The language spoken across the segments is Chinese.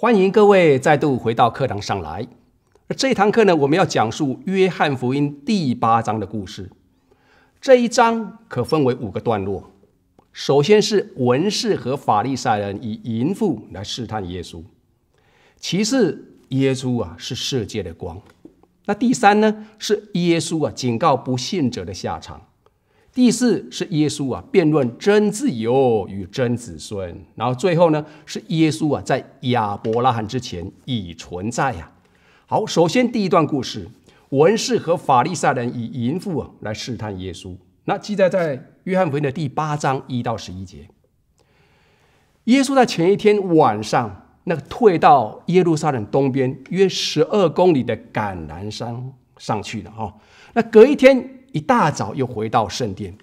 欢迎各位再度回到课堂上来。这堂课呢，我们要讲述《约翰福音》第八章的故事。这一章可分为五个段落。首先是文士和法利赛人以淫妇来试探耶稣；其次，耶稣啊是世界的光；那第三呢，是耶稣啊警告不信者的下场。第四是耶稣啊辩论真自由与真子孙，然后最后呢是耶稣啊在亚伯拉罕之前已存在呀。好，首先第一段故事，文士和法利赛人以淫妇啊来试探耶稣。那记载在约翰福音的第八章一到十一节。耶稣在前一天晚上，那个退到耶路撒冷东边约十二公里的橄榄山上去了哈。那隔一天。一大早又回到圣殿，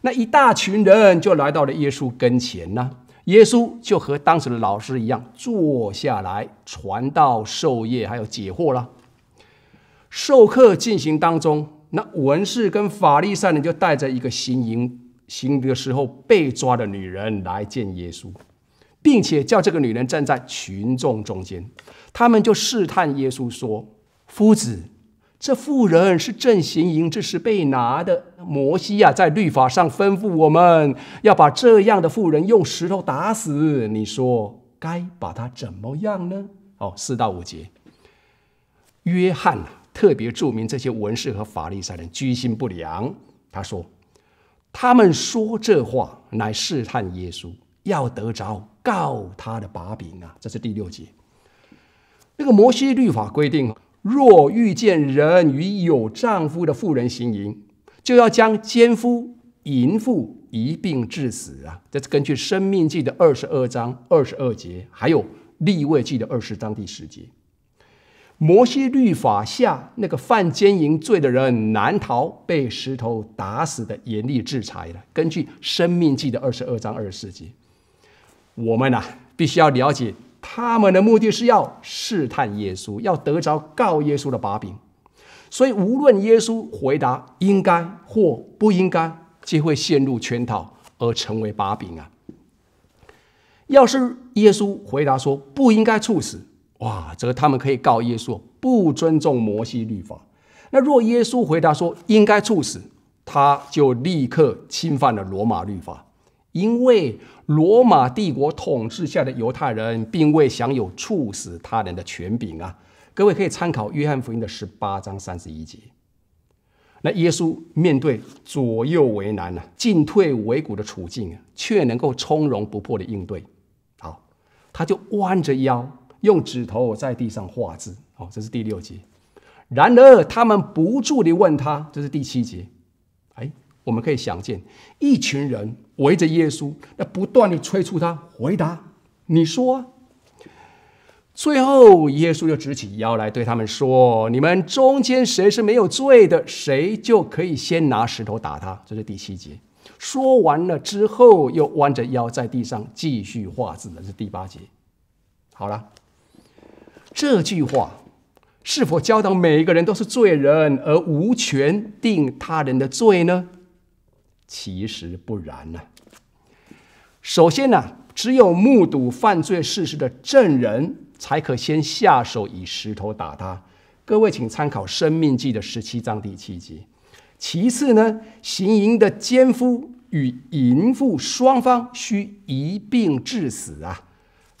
那一大群人就来到了耶稣跟前呢。耶稣就和当时的老师一样坐下来传道授业，还有解惑了。授课进行当中，那文士跟法利赛人就带着一个行淫行的时候被抓的女人来见耶稣，并且叫这个女人站在群众中间。他们就试探耶稣说：“夫子。”这妇人是正行营这是被拿的。摩西呀，在律法上吩咐我们要把这样的妇人用石头打死。你说该把他怎么样呢？哦，四到五节，约翰特别注明这些文士和法利赛人居心不良。他说他们说这话乃试探耶稣，要得着告他的把柄啊。这是第六节。那个摩西律法规定。若遇见人与有丈夫的妇人行淫，就要将奸夫淫妇一并致死啊！这是根据《生命记》的二十二章二十二节，还有《立位记》的二十章第十节。摩西律法下，那个犯奸淫罪的人，难逃被石头打死的严厉制裁了。根据《生命记》的二十二章二十四节，我们呐必须要了解。他们的目的是要试探耶稣，要得着告耶稣的把柄，所以无论耶稣回答应该或不应该，皆会陷入圈套而成为把柄啊。要是耶稣回答说不应该处死，哇，则他们可以告耶稣不尊重摩西律法；那若耶稣回答说应该处死，他就立刻侵犯了罗马律法。因为罗马帝国统治下的犹太人并未享有处死他人的权柄啊！各位可以参考《约翰福音》的十八章三十一节。那耶稣面对左右为难、呢进退维谷的处境啊，却能够从容不迫的应对。好，他就弯着腰，用指头在地上画字。哦，这是第六节。然而他们不住的问他，这是第七节。哎，我们可以想见，一群人。围着耶稣，那不断的催促他回答：“你说。”最后，耶稣就直起腰来对他们说：“你们中间谁是没有罪的，谁就可以先拿石头打他。”这是第七节。说完了之后，又弯着腰在地上继续画字，这是第八节。好了，这句话是否教导每一个人都是罪人，而无权定他人的罪呢？其实不然呢。首先呢，只有目睹犯罪事实的证人才可先下手以石头打他。各位请参考《生命记》的十七章第七节。其次呢，行淫的奸夫与淫妇双方需一并致死啊。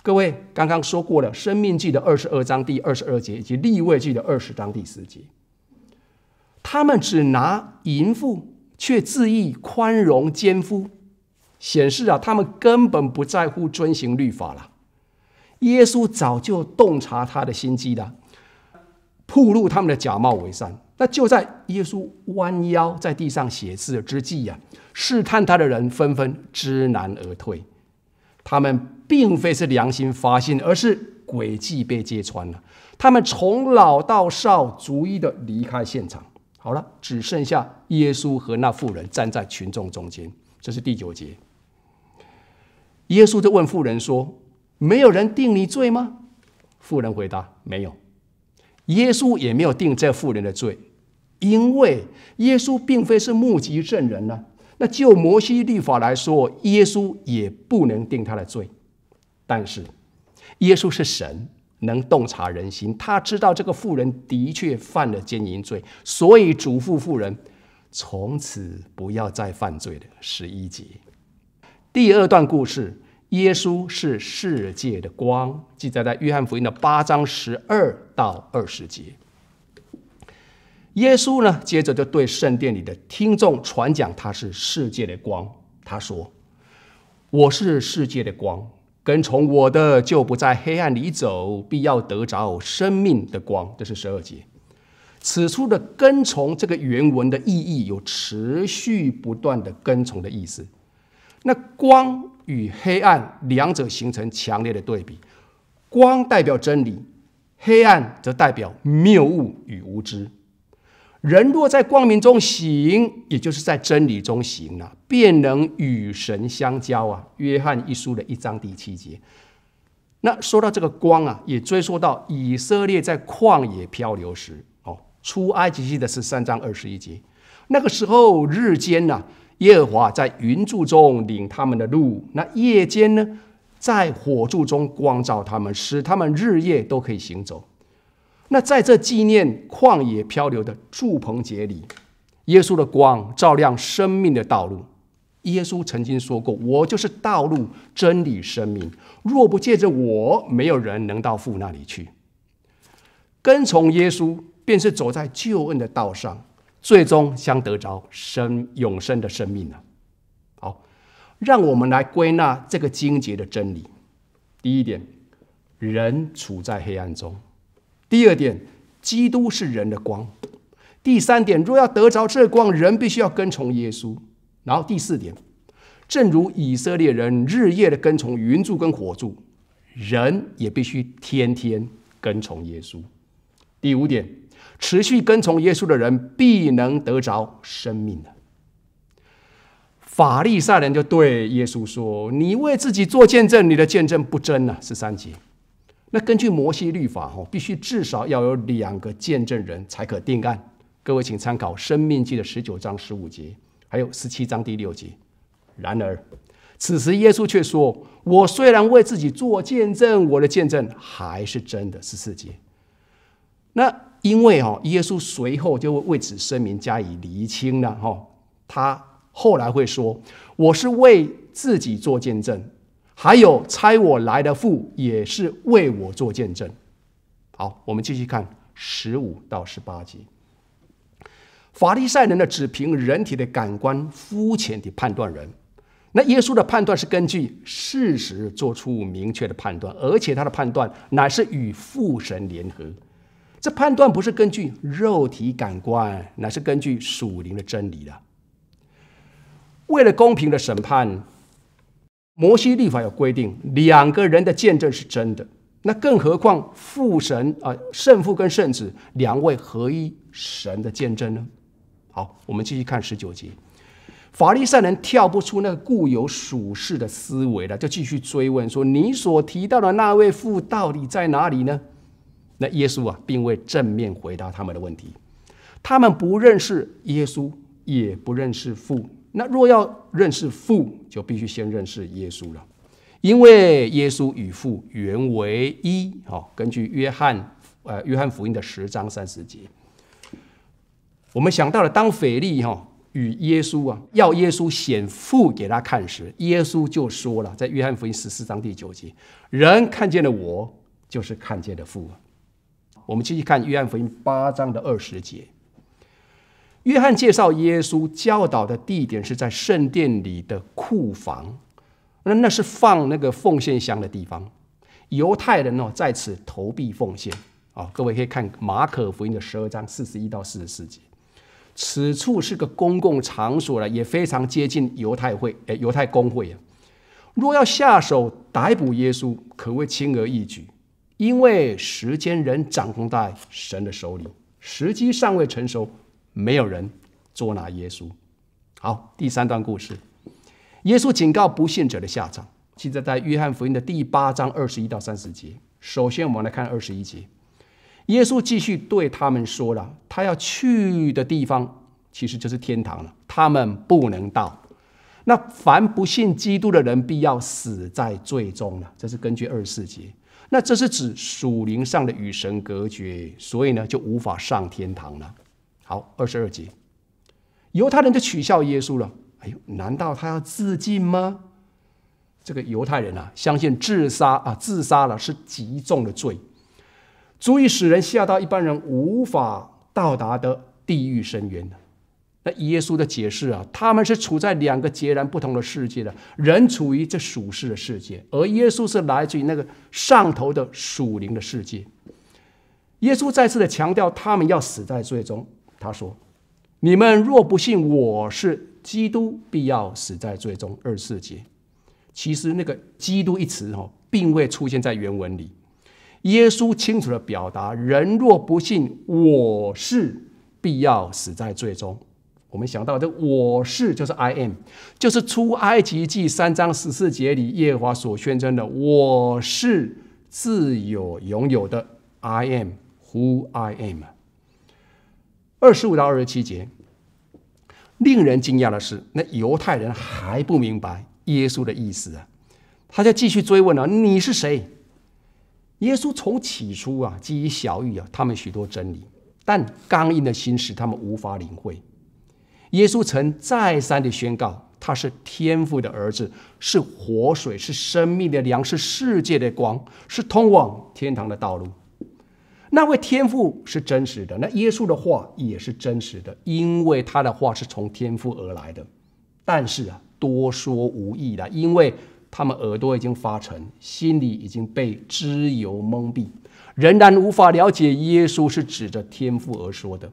各位刚刚说过了，《生命记》的二十二章第二十二节以及《立位记》的二十章第四节，他们只拿淫妇。却自意宽容奸夫，显示啊，他们根本不在乎遵行律法了。耶稣早就洞察他的心机了，铺露他们的假冒伪善。那就在耶稣弯腰在地上写字之际呀，试探他的人纷纷知难而退。他们并非是良心发现，而是诡计被揭穿了。他们从老到少，逐一的离开现场。好了，只剩下耶稣和那妇人站在群众中间。这是第九节。耶稣就问妇人说：“没有人定你罪吗？”妇人回答：“没有。”耶稣也没有定这妇人的罪，因为耶稣并非是目击证人呢。那就摩西律法来说，耶稣也不能定他的罪。但是，耶稣是神。能洞察人心，他知道这个妇人的确犯了奸淫罪，所以嘱咐妇人从此不要再犯罪了。十一节，第二段故事，耶稣是世界的光，记载在约翰福音的八章十二到二十节。耶稣呢，接着就对圣殿里的听众传讲他是世界的光。他说：“我是世界的光。”跟从我的，就不在黑暗里走，必要得着生命的光。这是十二节。此处的“跟从”这个原文的意义，有持续不断的跟从的意思。那光与黑暗两者形成强烈的对比，光代表真理，黑暗则代表谬误与无知。人若在光明中行，也就是在真理中行了，便能与神相交啊。约翰一书的一章第七节。那说到这个光啊，也追溯到以色列在旷野漂流时，哦，出埃及记的十三章二十一节。那个时候日间呢，耶和华在云柱中领他们的路；那夜间呢，在火柱中光照他们，使他们日夜都可以行走。那在这纪念旷野漂流的祝棚节里，耶稣的光照亮生命的道路。耶稣曾经说过：“我就是道路、真理、生命。若不借着我，没有人能到父那里去。”跟从耶稣，便是走在救恩的道上，最终将得着生永生的生命了。好，让我们来归纳这个经节的真理。第一点，人处在黑暗中。第二点，基督是人的光；第三点，若要得着这光，人必须要跟从耶稣。然后第四点，正如以色列人日夜的跟从云柱跟火柱，人也必须天天跟从耶稣。第五点，持续跟从耶稣的人必能得着生命的。法利赛人就对耶稣说：“你为自己做见证，你的见证不真啊。”十三节。那根据摩西律法，哈，必须至少要有两个见证人才可定案。各位请参考《生命记》的十九章十五节，还有十七章第六节。然而，此时耶稣却说：“我虽然为自己做见证，我的见证还是真的。”十四节。那因为哈，耶稣随后就为此声明加以厘清了。哈，他后来会说：“我是为自己做见证。”还有差我来的父也是为我做见证。好，我们继续看十五到十八节。法利赛人呢，只凭人体的感官，肤浅的判断人。那耶稣的判断是根据事实做出明确的判断，而且他的判断乃是与父神联合。这判断不是根据肉体感官，乃是根据属灵的真理的。为了公平的审判。摩西律法有规定，两个人的见证是真的，那更何况父神啊，圣父跟圣子两位合一神的见证呢？好，我们继续看十九节，法利赛人跳不出那个固有属世的思维了，就继续追问说：“你所提到的那位父到底在哪里呢？”那耶稣啊，并未正面回答他们的问题，他们不认识耶稣，也不认识父。那若要认识父，就必须先认识耶稣了，因为耶稣与父原为一。好，根据约翰，呃，约翰福音的十章三十节，我们想到了当腓力哈与耶稣啊，要耶稣显父给他看时，耶稣就说了，在约翰福音十四章第九节，人看见了我，就是看见了父。我们继续看约翰福音八章的二十节。约翰介绍耶稣教导的地点是在圣殿里的库房，那那是放那个奉献箱的地方。犹太人哦在此投币奉献啊，各位可以看马可福音的十二章四十一到四十四节。此处是个公共场所了，也非常接近犹太会，哎，犹太公会啊。若要下手逮捕耶稣，可谓轻而易举，因为时间仍掌控在神的手里，时机尚未成熟。没有人捉拿耶稣。好，第三段故事，耶稣警告不信者的下场，记在在约翰福音的第八章二十一到三十节。首先，我们来看二十一节，耶稣继续对他们说了，他要去的地方其实就是天堂了，他们不能到。那凡不信基督的人，必要死在最终了。这是根据二十四节。那这是指属灵上的与神隔绝，所以呢，就无法上天堂了。好，二十二节，犹太人就取笑耶稣了。哎呦，难道他要自尽吗？这个犹太人啊，相信自杀啊，自杀了是极重的罪，足以使人下到一般人无法到达的地狱深渊的。那耶稣的解释啊，他们是处在两个截然不同的世界的，人处于这属世的世界，而耶稣是来自于那个上头的属灵的世界。耶稣再次的强调，他们要死在罪中。他说：“你们若不信我是基督，必要死在最终。”二十四节，其实那个‘基督’一词哦，并未出现在原文里。耶稣清楚的表达：人若不信我是必要死在最终。我们想到这‘我是’就是 I am，就是出埃及记三章十四节里耶和华所宣称的‘我是自有拥有的 ’，I am who I am。二十五到二十七节，令人惊讶的是，那犹太人还不明白耶稣的意思啊！他就继续追问了：“你是谁？”耶稣从起初啊，基于小玉啊他们许多真理，但刚硬的心使他们无法领会。耶稣曾再三的宣告，他是天父的儿子，是活水，是生命的粮，是世界的光，是通往天堂的道路。那位天父是真实的，那耶稣的话也是真实的，因为他的话是从天父而来的。但是啊，多说无益的，因为他们耳朵已经发沉，心里已经被脂油蒙蔽，仍然无法了解耶稣是指着天父而说的。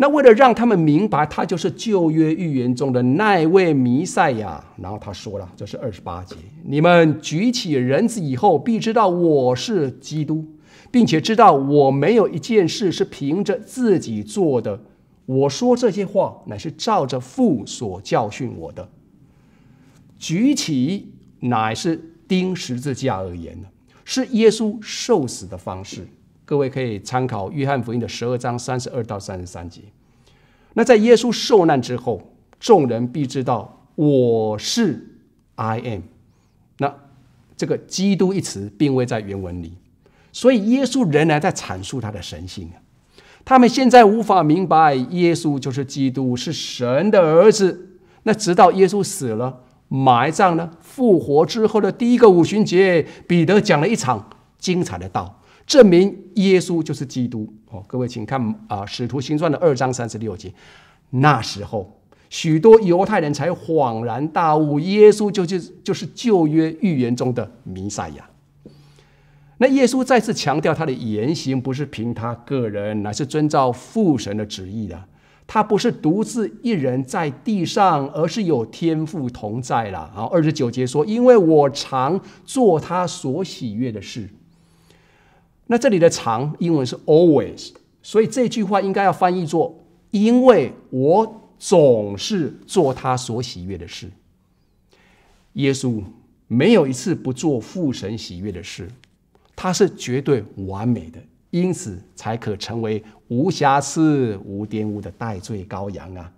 那为了让他们明白他就是旧约预言中的那位弥赛亚，然后他说了，这是二十八节：你们举起人子以后，必知道我是基督。并且知道我没有一件事是凭着自己做的，我说这些话乃是照着父所教训我的。举起乃是钉十字架而言的，是耶稣受死的方式。各位可以参考《约翰福音》的十二章三十二到三十三节。那在耶稣受难之后，众人必知道我是 I am。那这个“基督”一词并未在原文里。所以，耶稣仍然在阐述他的神性啊。他们现在无法明白，耶稣就是基督，是神的儿子。那直到耶稣死了、埋葬了、复活之后的第一个五旬节，彼得讲了一场精彩的道，证明耶稣就是基督。哦，各位，请看啊，《使徒行传》的二章三十六节。那时候，许多犹太人才恍然大悟，耶稣就是就是旧约预言中的弥赛亚。那耶稣再次强调，他的言行不是凭他个人，乃是遵照父神的旨意的。他不是独自一人在地上，而是有天父同在了。好，二十九节说：“因为我常做他所喜悦的事。”那这里的“常”英文是 “always”，所以这句话应该要翻译作：“因为我总是做他所喜悦的事。”耶稣没有一次不做父神喜悦的事。他是绝对完美的，因此才可成为无瑕疵、无玷污的代罪羔羊啊！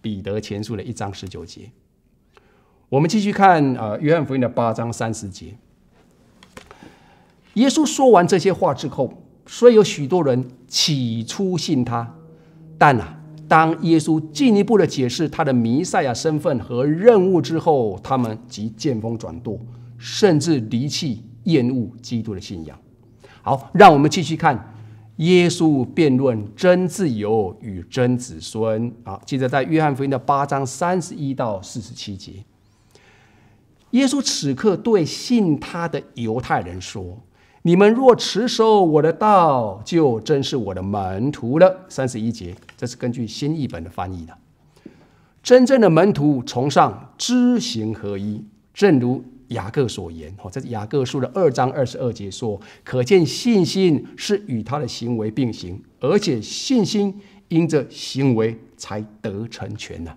彼得前书的一章十九节。我们继续看啊，约翰福音的八章三十节。耶稣说完这些话之后，虽有许多人起初信他，但啊，当耶稣进一步的解释他的弥赛亚身份和任务之后，他们即见风转舵，甚至离弃。厌恶基督的信仰。好，让我们继续看耶稣辩论真自由与真子孙。好，记着在约翰福音的八章三十一到四十七节，耶稣此刻对信他的犹太人说：“你们若持守我的道，就真是我的门徒了。”三十一节，这是根据新译本的翻译的。真正的门徒崇尚知行合一，正如。雅各所言，哦，这是雅各书的二章二十二节说，可见信心是与他的行为并行，而且信心因着行为才得成全呢。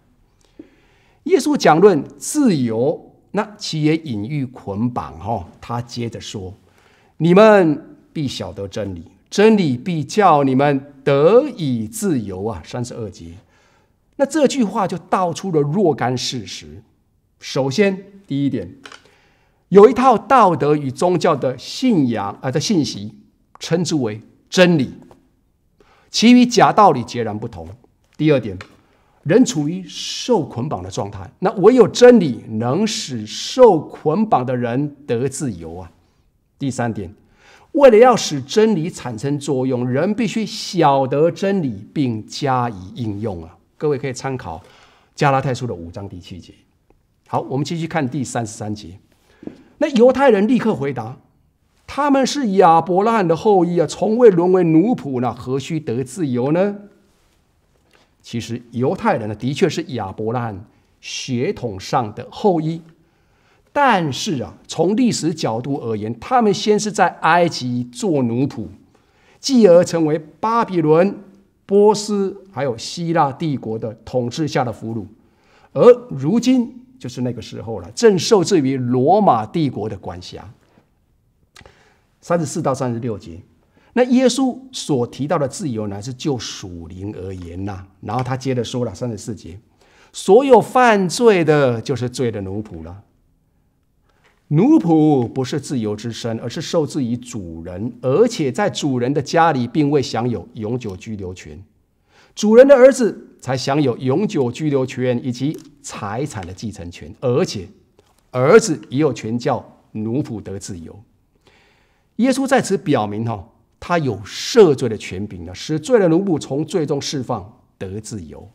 耶稣讲论自由，那其也隐喻捆绑，哈，他接着说，你们必晓得真理，真理必叫你们得以自由啊。三十二节，那这句话就道出了若干事实。首先，第一点。有一套道德与宗教的信仰，啊，的信息，称之为真理，其与假道理截然不同。第二点，人处于受捆绑的状态，那唯有真理能使受捆绑的人得自由啊。第三点，为了要使真理产生作用，人必须晓得真理并加以应用啊。各位可以参考加拉太书的五章第七节。好，我们继续看第三十三节。那犹太人立刻回答：“他们是亚伯拉罕的后裔啊，从未沦为奴仆，那何须得自由呢？”其实犹太人呢，的确是亚伯拉罕血统上的后裔，但是啊，从历史角度而言，他们先是在埃及做奴仆，继而成为巴比伦、波斯还有希腊帝国的统治下的俘虏，而如今。就是那个时候了，正受制于罗马帝国的管辖。三十四到三十六节，那耶稣所提到的自由呢，是就属灵而言呐。然后他接着说了三十四节：所有犯罪的，就是罪的奴仆了。奴仆不是自由之身，而是受制于主人，而且在主人的家里，并未享有永久居留权。主人的儿子。才享有永久居留权以及财产的继承权，而且儿子也有权叫奴仆得自由。耶稣在此表明，哈，他有赦罪的权柄呢，使罪的奴仆从最终释放得自由。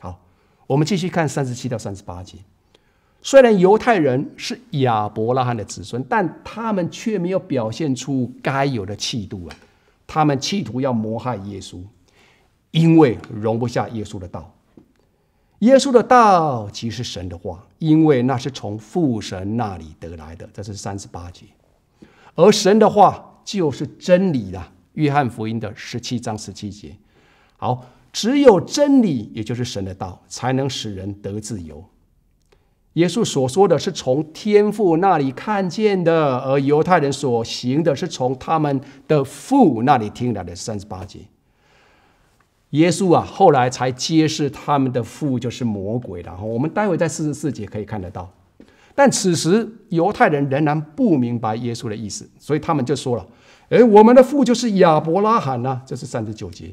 好，我们继续看三十七到三十八节。虽然犹太人是亚伯拉罕的子孙，但他们却没有表现出该有的气度啊，他们企图要谋害耶稣。因为容不下耶稣的道，耶稣的道即是神的话，因为那是从父神那里得来的。这是三十八节，而神的话就是真理了。约翰福音的十七章十七节，好，只有真理，也就是神的道，才能使人得自由。耶稣所说的是从天父那里看见的，而犹太人所行的是从他们的父那里听来的。三十八节。耶稣啊，后来才揭示他们的父就是魔鬼的。我们待会在四十四节可以看得到。但此时犹太人仍然不明白耶稣的意思，所以他们就说了：“哎，我们的父就是亚伯拉罕呢。”这是三十九节。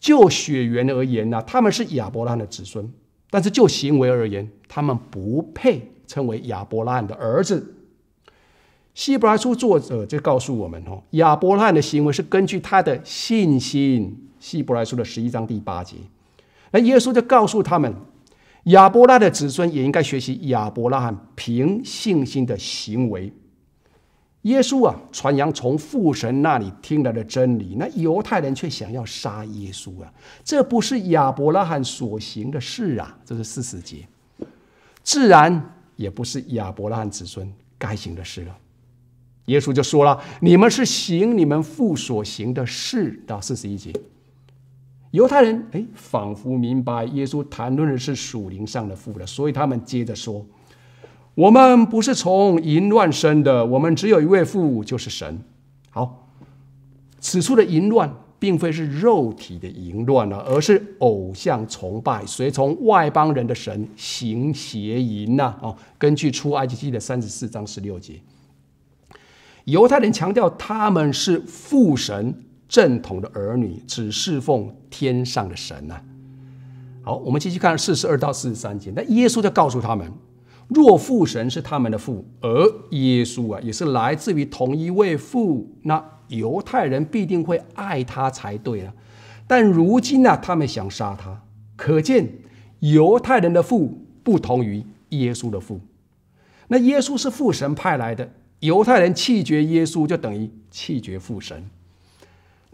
就血缘而言呢，他们是亚伯拉罕的子孙；但是就行为而言，他们不配称为亚伯拉罕的儿子。希伯来书作者就告诉我们：哦，亚伯拉罕的行为是根据他的信心。希伯来书的十一章第八节，那耶稣就告诉他们，亚伯拉的子孙也应该学习亚伯拉罕凭信心的行为。耶稣啊，传扬从父神那里听来的真理，那犹太人却想要杀耶稣啊，这不是亚伯拉罕所行的事啊，这是四十节，自然也不是亚伯拉罕子孙该行的事了。耶稣就说了：“你们是行你们父所行的事的。”四十一节。犹太人哎，仿佛明白耶稣谈论的是属灵上的父了，所以他们接着说：“我们不是从淫乱生的，我们只有一位父，就是神。”好，此处的淫乱并非是肉体的淫乱了，而是偶像崇拜，随从外邦人的神行邪淫呐。哦，根据出埃及记的三十四章十六节，犹太人强调他们是父神。正统的儿女只侍奉天上的神呐。好，我们继续看四十二到四十三节。那耶稣就告诉他们：若父神是他们的父，而耶稣啊也是来自于同一位父，那犹太人必定会爱他才对啊。但如今呢，他们想杀他，可见犹太人的父不同于耶稣的父。那耶稣是父神派来的，犹太人弃绝耶稣，就等于弃绝父神。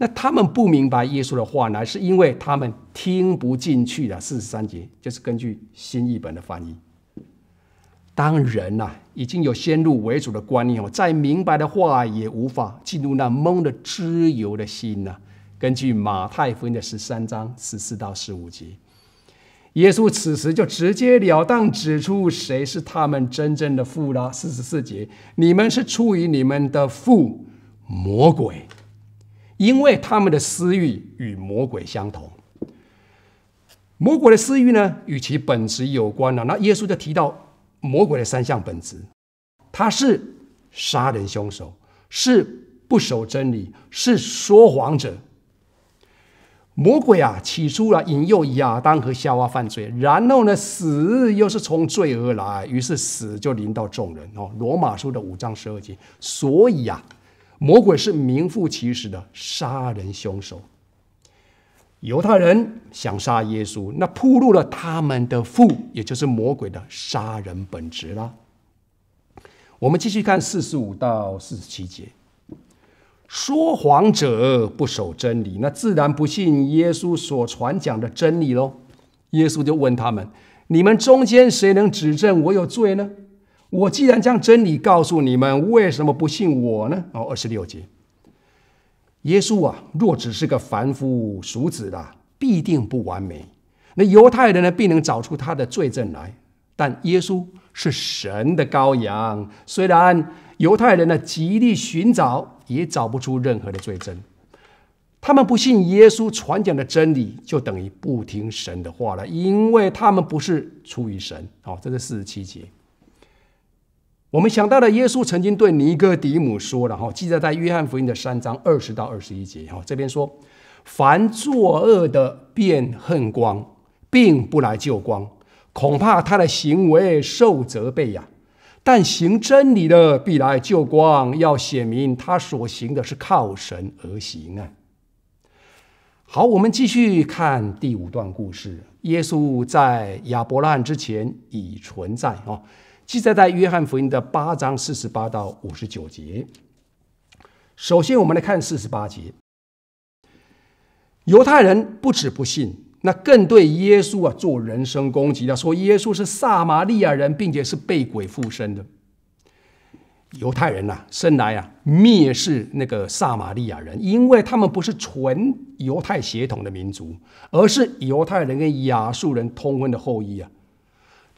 那他们不明白耶稣的话呢，是因为他们听不进去的。四十三节就是根据新译本的翻译。当人呐已经有先入为主的观念哦，再明白的话也无法进入那蒙的知由的心呐。根据马太福音的十三章十四到十五节，耶稣此时就直截了当指出谁是他们真正的父了。四十四节，你们是出于你们的父魔鬼。因为他们的私欲与魔鬼相同，魔鬼的私欲呢，与其本质有关呢。那耶稣就提到魔鬼的三项本质：，他是杀人凶手，是不守真理，是说谎者。魔鬼啊，起初啊，引诱亚当和夏娃犯罪，然后呢，死又是从罪而来，于是死就临到众人。哦，《罗马书》的五章十二节，所以啊。魔鬼是名副其实的杀人凶手。犹太人想杀耶稣，那铺路了他们的父，也就是魔鬼的杀人本质啦。我们继续看四十五到四十七节：说谎者不守真理，那自然不信耶稣所传讲的真理喽。耶稣就问他们：“你们中间谁能指证我有罪呢？”我既然将真理告诉你们，为什么不信我呢？哦，二十六节，耶稣啊，若只是个凡夫俗子的，必定不完美。那犹太人呢，必能找出他的罪证来。但耶稣是神的羔羊，虽然犹太人呢极力寻找，也找不出任何的罪证。他们不信耶稣传讲的真理，就等于不听神的话了，因为他们不是出于神。哦，这是四十七节。我们想到了耶稣曾经对尼哥底母说：“了哈，记载在约翰福音的三章二十到二十一节。”哈，这边说：“凡作恶的便恨光，并不来救光，恐怕他的行为受责备呀。但行真理的必来救光，要显明他所行的是靠神而行啊。”好，我们继续看第五段故事。耶稣在亚伯拉罕之前已存在啊。记载在约翰福音的八章四十八到五十九节。首先，我们来看四十八节。犹太人不止不信，那更对耶稣啊做人身攻击的，说耶稣是撒玛利亚人，并且是被鬼附身的。犹太人呐，生来啊蔑视那个撒玛利亚人，因为他们不是纯犹太血统的民族，而是犹太人跟亚述人通婚的后裔啊。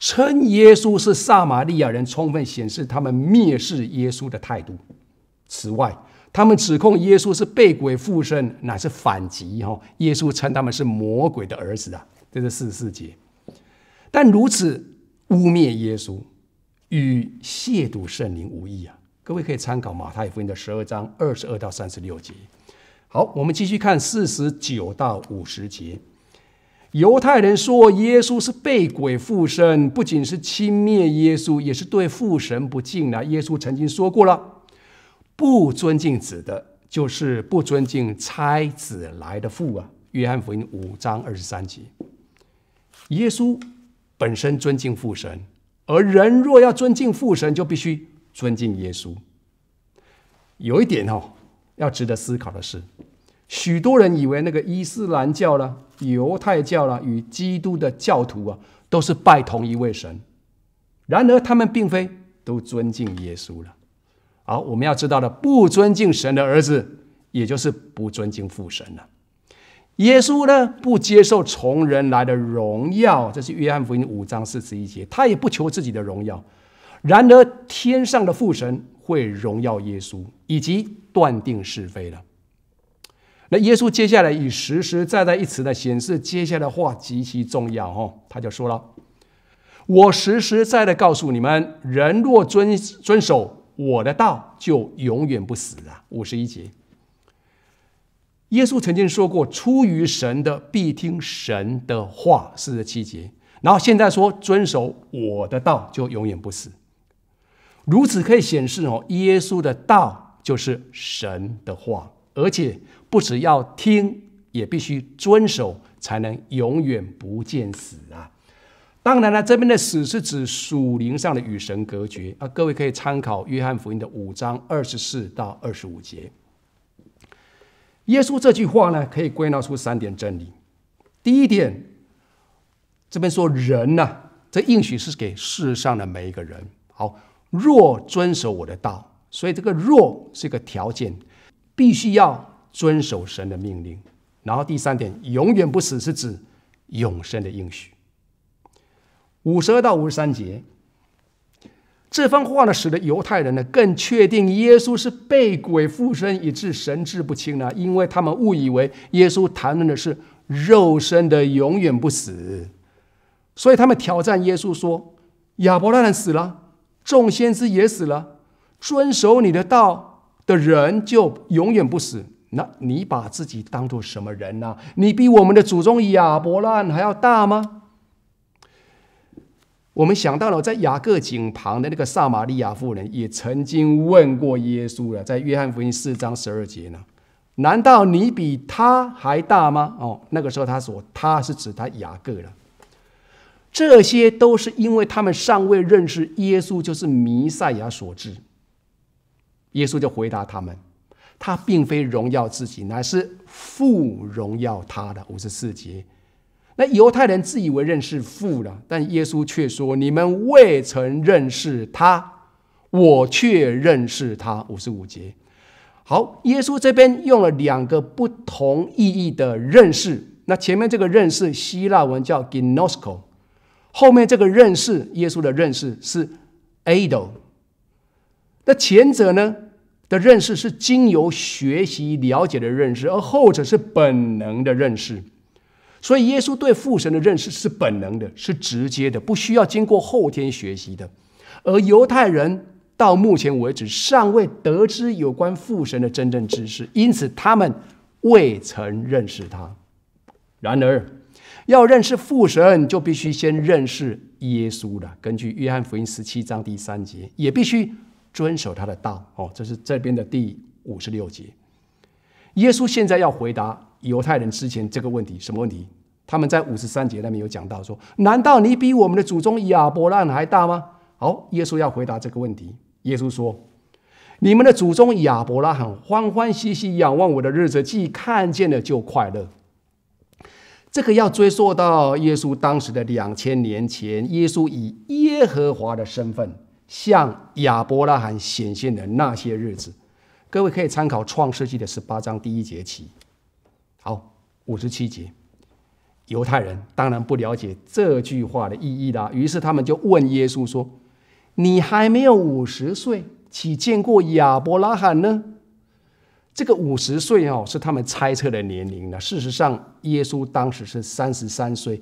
称耶稣是撒玛利亚人，充分显示他们蔑视耶稣的态度。此外，他们指控耶稣是被鬼附身，乃是反击。哈，耶稣称他们是魔鬼的儿子啊！这是四十四节。但如此污蔑耶稣，与亵渎圣灵无异啊！各位可以参考马太福音的十二章二十二到三十六节。好，我们继续看四十九到五十节。犹太人说耶稣是被鬼附身，不仅是轻蔑耶稣，也是对父神不敬了。耶稣曾经说过了，不尊敬子的，就是不尊敬差子来的父啊。约翰福音五章二十三节，耶稣本身尊敬父神，而人若要尊敬父神，就必须尊敬耶稣。有一点哦，要值得思考的是。许多人以为那个伊斯兰教啦、犹太教啦与基督的教徒啊，都是拜同一位神。然而，他们并非都尊敬耶稣了。好，我们要知道的，不尊敬神的儿子，也就是不尊敬父神了。耶稣呢，不接受从人来的荣耀，这是约翰福音五章四十一节。他也不求自己的荣耀。然而，天上的父神会荣耀耶稣，以及断定是非了。那耶稣接下来以“实实在在”一词的显示接下来的话极其重要。哦。他就说了：“我实实在在告诉你们，人若遵遵守我的道，就永远不死。”啊，五十一节。耶稣曾经说过：“出于神的，必听神的话。”四十七节。然后现在说：“遵守我的道，就永远不死。”如此可以显示哦，耶稣的道就是神的话，而且。不只要听，也必须遵守，才能永远不见死啊！当然了，这边的“死”是指属灵上的与神隔绝啊。各位可以参考《约翰福音》的五章二十四到二十五节。耶稣这句话呢，可以归纳出三点真理。第一点，这边说人呢，这应许是给世上的每一个人。好，若遵守我的道，所以这个“若”是一个条件，必须要。遵守神的命令，然后第三点，永远不死是指永生的应许。五十二到五十三节，这番话呢，使得犹太人呢更确定耶稣是被鬼附身以致神志不清了，因为他们误以为耶稣谈论的是肉身的永远不死，所以他们挑战耶稣说：“亚伯拉罕死了，众先知也死了，遵守你的道的人就永远不死。”那你把自己当作什么人呢？你比我们的祖宗亚伯拉罕还要大吗？我们想到了，在雅各井旁的那个撒玛利亚妇人也曾经问过耶稣了，在约翰福音四章十二节呢。难道你比他还大吗？哦，那个时候他说，他是指他雅各了。这些都是因为他们尚未认识耶稣就是弥赛亚所致。耶稣就回答他们。他并非荣耀自己，乃是复荣耀他的五十四节。那犹太人自以为认识父了，但耶稣却说：“你们未曾认识他，我却认识他。”五十五节。好，耶稣这边用了两个不同意义的认识。那前面这个认识，希腊文叫 g n o s c o 后面这个认识，耶稣的认识是 ado。那前者呢？的认识是经由学习了解的认识，而后者是本能的认识。所以，耶稣对父神的认识是本能的，是直接的，不需要经过后天学习的。而犹太人到目前为止尚未得知有关父神的真正知识，因此他们未曾认识他。然而，要认识父神，就必须先认识耶稣了。根据约翰福音十七章第三节，也必须。遵守他的道哦，这是这边的第五十六节。耶稣现在要回答犹太人之前这个问题，什么问题？他们在五十三节那边有讲到说：“难道你比我们的祖宗亚伯拉罕还大吗？”好，耶稣要回答这个问题。耶稣说：“你们的祖宗亚伯拉罕欢欢喜喜仰望我的日子，既看见了就快乐。”这个要追溯到耶稣当时的两千年前，耶稣以耶和华的身份。向亚伯拉罕显现的那些日子，各位可以参考《创世纪》的十八章第一节起，好，五十七节。犹太人当然不了解这句话的意义啦，于是他们就问耶稣说：“你还没有五十岁，岂见过亚伯拉罕呢？”这个五十岁哦，是他们猜测的年龄了。事实上，耶稣当时是三十三岁，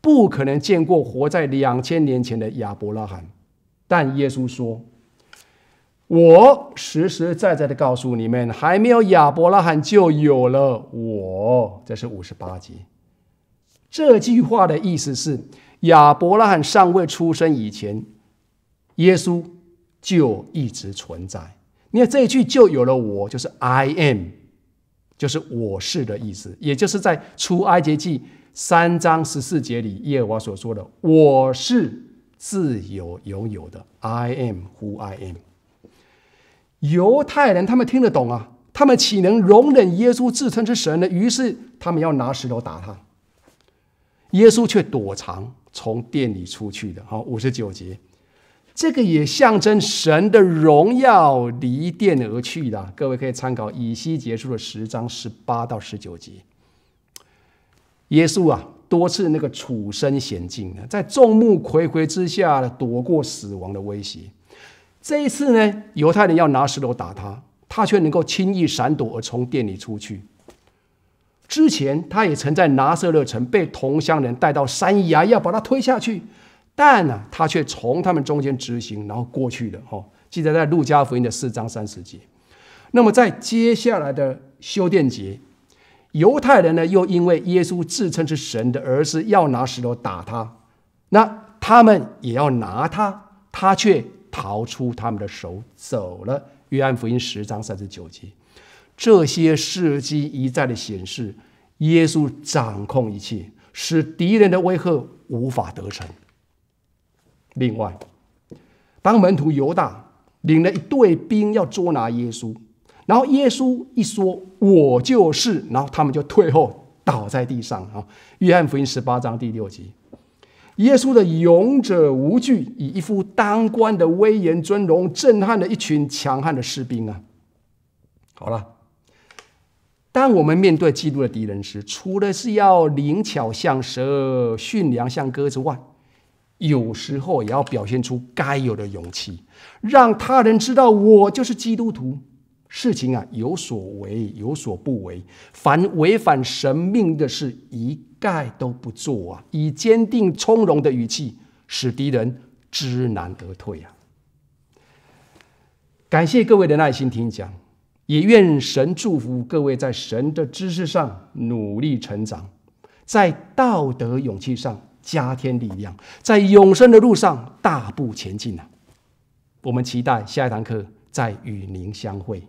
不可能见过活在两千年前的亚伯拉罕。但耶稣说：“我实实在在的告诉你们，还没有亚伯拉罕就有了我。”这是五十八节。这句话的意思是，亚伯拉罕尚未出生以前，耶稣就一直存在。你看这一句“就有了我”，就是 “I am”，就是“我是”的意思，也就是在出埃及记三章十四节里耶和华所说的“我是”。自由拥有的，I am who I am。犹太人他们听得懂啊，他们岂能容忍耶稣自称是神呢？于是他们要拿石头打他。耶稣却躲藏，从店里出去的。好，五十九节，这个也象征神的荣耀离殿而去的。各位可以参考以西结束的十章十八到十九节。耶稣啊。多次那个处身险境呢，在众目睽睽之下，躲过死亡的威胁。这一次呢，犹太人要拿石头打他，他却能够轻易闪躲而从店里出去。之前他也曾在拿瑟勒城被同乡人带到山崖，要把他推下去，但啊，他却从他们中间直行，然后过去了。哦，记得在路加福音的四章三十节。那么在接下来的修殿节。犹太人呢，又因为耶稣自称是神的儿子，要拿石头打他，那他们也要拿他，他却逃出他们的手走了。约翰福音十章三十九节，这些事迹一再的显示，耶稣掌控一切，使敌人的威吓无法得逞。另外，当门徒犹大领了一队兵要捉拿耶稣。然后耶稣一说“我就是”，然后他们就退后，倒在地上。啊，《约翰福音》十八章第六集，耶稣的勇者无惧，以一副当官的威严尊荣，震撼了一群强悍的士兵啊！好了，当我们面对基督的敌人时，除了是要灵巧像蛇，驯良像鸽之外，有时候也要表现出该有的勇气，让他人知道我就是基督徒。事情啊，有所为，有所不为。凡违反神命的事，一概都不做啊！以坚定从容的语气，使敌人知难而退啊！感谢各位的耐心听讲，也愿神祝福各位在神的知识上努力成长，在道德勇气上加添力量，在永生的路上大步前进啊！我们期待下一堂课再与您相会。